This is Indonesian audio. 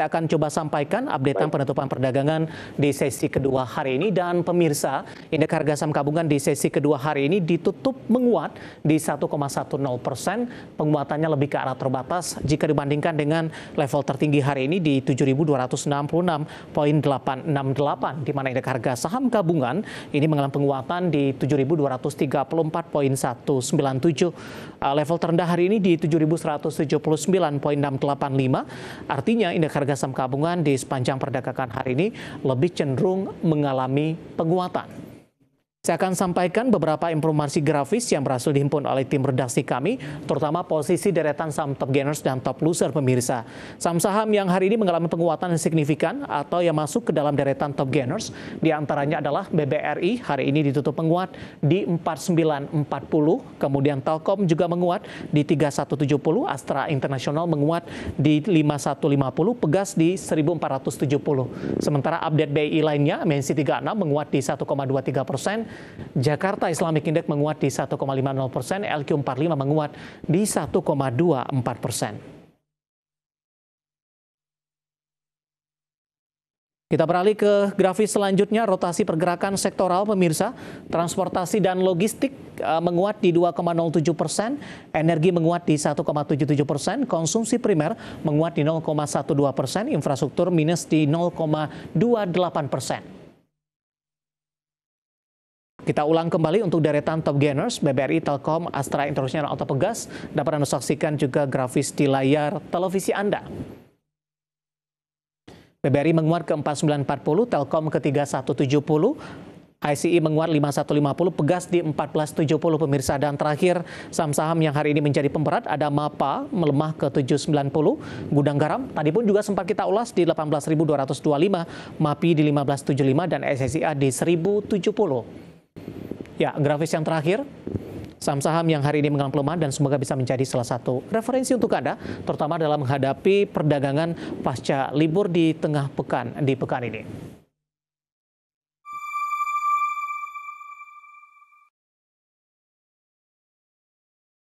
Saya akan coba sampaikan updatean penutupan perdagangan di sesi kedua hari ini dan pemirsa indeks harga saham gabungan di sesi kedua hari ini ditutup menguat di 1,10 persen. Penguatannya lebih ke arah terbatas jika dibandingkan dengan level tertinggi hari ini di 7.266.868 di mana indeks harga saham gabungan ini mengalami penguatan di 7.234.197 uh, level terendah hari ini di 7.179.685 artinya indeks harga harga saham gabungan di sepanjang perdagangan hari ini lebih cenderung mengalami penguatan. Saya akan sampaikan beberapa informasi grafis yang berhasil dihimpun oleh tim redaksi kami, terutama posisi deretan saham top gainers dan top loser pemirsa. Saham saham yang hari ini mengalami penguatan yang signifikan atau yang masuk ke dalam deretan top gainers, diantaranya adalah BBRI hari ini ditutup menguat di 4940, kemudian Telkom juga menguat di 3170, Astra International menguat di 5150, Pegas di 1470. Sementara update BI lainnya, MNC 36 menguat di 1,23 persen, Jakarta Islamic Index menguat di 1,50 persen, LQ45 menguat di 1,24 persen. Kita beralih ke grafis selanjutnya, rotasi pergerakan sektoral pemirsa. Transportasi dan logistik eh, menguat di 2,07 persen, energi menguat di 1,77 persen, konsumsi primer menguat di 0,12 persen, infrastruktur minus di 0,28 persen. Kita ulang kembali untuk deretan top gainers BBRI, Telkom, Astra International atau Pegas dapat Anda saksikan juga grafis di layar televisi Anda. BBRI menguat ke 4940, Telkom ke 3170, ICI menguat 5150, Pegas di 1470 pemirsa. Dan terakhir, saham-saham yang hari ini menjadi pemberat ada MAPA melemah ke 790, Gudang Garam tadi pun juga sempat kita ulas di 18.225, MAPI di 1575 dan SSIA di 1070. Ya, grafis yang terakhir saham-saham yang hari ini mengalami pelemahan dan semoga bisa menjadi salah satu referensi untuk Anda, terutama dalam menghadapi perdagangan pasca libur di tengah pekan di pekan ini.